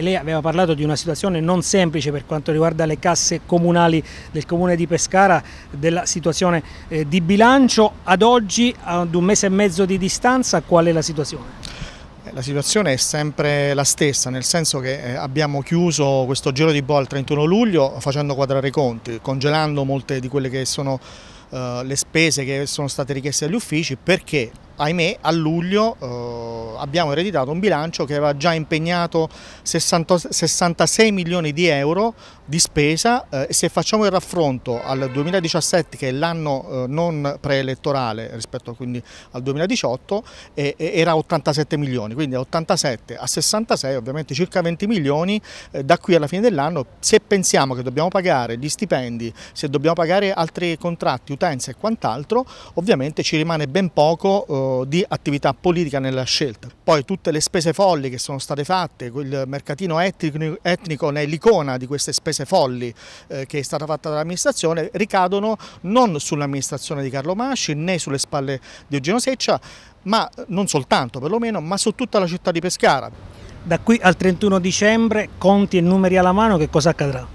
Lei aveva parlato di una situazione non semplice per quanto riguarda le casse comunali del comune di Pescara, della situazione eh, di bilancio. Ad oggi, ad un mese e mezzo di distanza, qual è la situazione? Eh, la situazione è sempre la stessa, nel senso che eh, abbiamo chiuso questo giro di boa il 31 luglio facendo quadrare i conti, congelando molte di quelle che sono le spese che sono state richieste agli uffici perché ahimè a luglio eh, abbiamo ereditato un bilancio che aveva già impegnato 60, 66 milioni di euro di spesa eh, se facciamo il raffronto al 2017 che è l'anno eh, non preelettorale rispetto quindi al 2018 era 87 milioni, quindi da 87 a 66 ovviamente circa 20 milioni eh, da qui alla fine dell'anno se pensiamo che dobbiamo pagare gli stipendi, se dobbiamo pagare altri contratti, utenze e quant'altro ovviamente ci rimane ben poco eh, di attività politica nella scelta. Poi tutte le spese folli che sono state fatte, il mercatino etnico è l'icona di queste spese folli eh, che è stata fatta dall'amministrazione, ricadono non sull'amministrazione di Carlo Masci né sulle spalle di Eugenio Seccia, ma eh, non soltanto perlomeno, ma su tutta la città di Pescara. Da qui al 31 dicembre, conti e numeri alla mano, che cosa accadrà?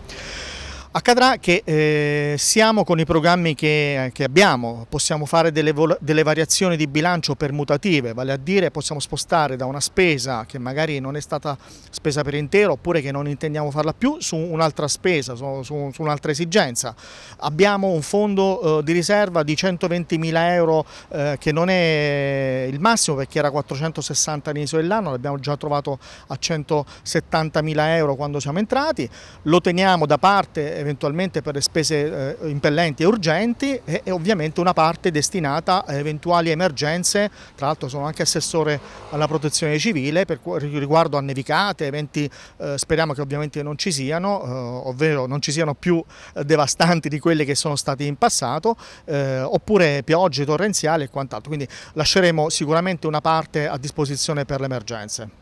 Accadrà che eh, siamo con i programmi che, che abbiamo, possiamo fare delle, delle, variazioni di bilancio permutative, vale a dire possiamo spostare da una spesa che magari non è stata spesa per intero oppure che non intendiamo farla più su un'altra spesa, su, su, su un'altra esigenza. Abbiamo un fondo eh, di riserva di 120.000 euro eh, che non è il massimo perché era 460 all'inizio dell'anno, l'abbiamo già trovato a 170.000 euro quando siamo entrati, lo teniamo da parte eh, eventualmente per le spese eh, impellenti e urgenti e, e, ovviamente una parte destinata a eventuali emergenze, tra l'altro sono anche assessore alla protezione civile per riguardo a nevicate, eventi eh, speriamo che ovviamente non ci siano, eh, ovvero non ci siano più devastanti di quelle che sono stati in passato, oppure piogge torrenziali e quant'altro, quindi lasceremo sicuramente una parte a disposizione per le emergenze.